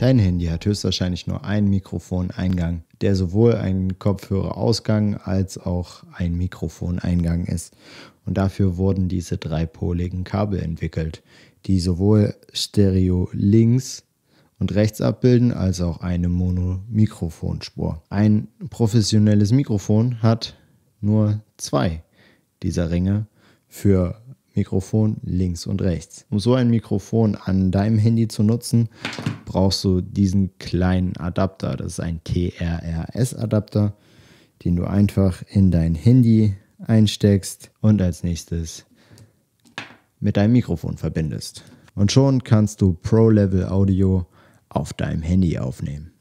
Dein Handy hat höchstwahrscheinlich nur einen Mikrofoneingang, der sowohl ein Kopfhörerausgang als auch ein Mikrofoneingang ist. Und dafür wurden diese dreipoligen Kabel entwickelt, die sowohl Stereo links und rechts abbilden, als auch eine Mono-Mikrofonspur. Ein professionelles Mikrofon hat nur zwei dieser Ringe für Mikrofon links und rechts. Um so ein Mikrofon an deinem Handy zu nutzen, brauchst du diesen kleinen Adapter. Das ist ein TRRS-Adapter, den du einfach in dein Handy einsteckst und als nächstes mit deinem Mikrofon verbindest. Und schon kannst du Pro-Level Audio auf deinem Handy aufnehmen.